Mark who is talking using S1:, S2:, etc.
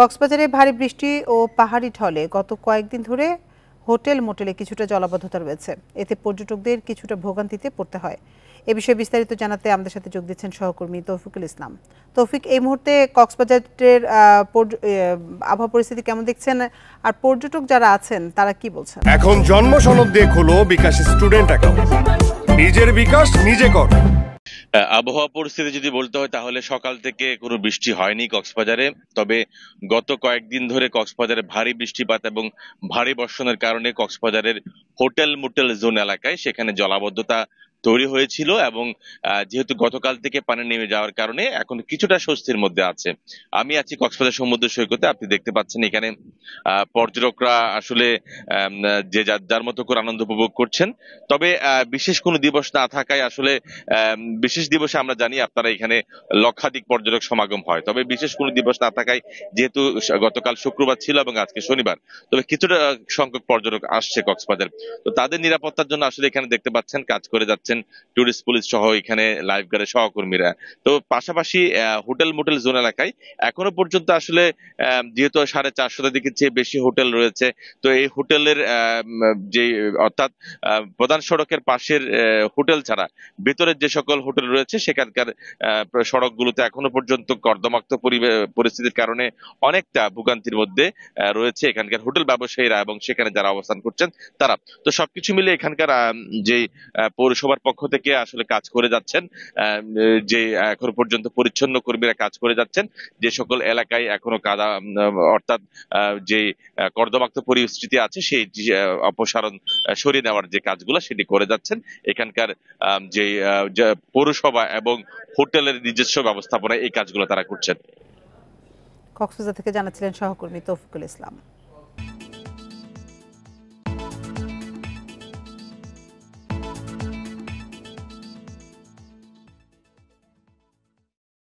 S1: কক্সবাজারে ভারী বৃষ্টি ও পাহাড়ি ঢলে গত কয়েকদিন ধরে হোটেল মোটেলে কিছুটা জলাবদ্ধতা রয়েছে এতে পর্যটকদের কিছুটা ভোগান্তিতে পড়তে হয় এ বিষয়ে বিস্তারিত জানাতে আমাদের সাথে যোগ দিচ্ছেন সহকর্মী তৌফিকুল ইসলাম তৌফিক এই মুহূর্তে কক্সবাজারের আবহাওয়া পরিস্থিতি কেমন দেখছেন আর পর্যটক যারা আছেন তারা কি বলছেন এখন জন্মসনদ
S2: দিয়ে খোলো বিকাশ স্টুডেন্ট অ্যাকাউন্ট নিজের বিকাশ নিজে কর আবহাওয়া পরিস্থিতি যদি বলতে হয় তাহলে সকাল থেকে কোনো বৃষ্টি হয়নি কক্সবাজারে তবে গত কয়েকদিন ধরে কক্সবাজারে ভারী বৃষ্টিপাত এবং ভারী বর্ষণের কারণে কক্সবাজারের হোটেল মোটেল জোন এলাকায় সেখানে জলাবদ্ধতা তৈরি হয়েছিল এবং যেহেতু গতকাল থেকে পানি নেমে যাওয়ার কারণে এখন কিছুটা স্বস্তির মধ্যে আছে আমি আছি কক্সবাজার সমুদ্র সৈকতে আপনি দেখতে পাচ্ছেন এখানে পর্যটকরা আসলে যে যার যার মতো করে আনন্দ উপভোগ করছেন তবে বিশেষ কোনো দিবস না থাকায় আসলে বিশেষ দিবসে আমরা জানি আপনারা এখানে লক্ষাধিক পর্যটক সমাগম হয় তবে বিশেষ কোনো দিবস না থাকায় যেহেতু গতকাল শুক্রবার ছিল এবং আজকে শনিবার তবে কিছুটা সংখ্যক পর্যটক আসছে কক্সবাজার তো তাদের নিরাপত্তার জন্য আসলে এখানে দেখতে পাচ্ছেন কাজ করে যাচ্ছে রয়েছেন টুরিস্ট পুলিশ সহ এখানে লাইফ গার্ডের সহকর্মীরা তো পাশাপাশি হোটেল মোটেল জোন এলাকায় এখনো পর্যন্ত আসলে যেহেতু সাড়ে চারশো দিকে চেয়ে বেশি হোটেল রয়েছে তো এই হোটেলের যে অর্থাৎ প্রধান সড়কের পাশের হোটেল ছাড়া ভেতরের যে সকল হোটেল রয়েছে সেখানকার সড়কগুলোতে এখনো পর্যন্ত কর্দমাক্ত পরিস্থিতির কারণে অনেকটা ভোগান্তির মধ্যে রয়েছে এখানকার হোটেল ব্যবসায়ীরা এবং সেখানে যারা অবস্থান করছেন তারা তো সবকিছু মিলে এখানকার যে পৌরসভার পক্ষ থেকে আসলে কাজ করে যাচ্ছেন যে এখন পর্যন্ত পরিচ্ছন্ন কর্মীরা কাজ করে যাচ্ছেন যে সকল এলাকায় এখনো কাদা অর্থাৎ যে কর্দমাক্ত পরিস্থিতি আছে সেই অপসারণ সরিয়ে নেওয়ার যে কাজগুলো সেটি করে যাচ্ছেন এখানকার যে পৌরসভা এবং হোটেলের নিজস্ব ব্যবস্থাপনায় এই কাজগুলো তারা করছেন
S1: কক্সবাজার থেকে জানাচ্ছিলেন সহকর্মী তৌফিকুল ইসলাম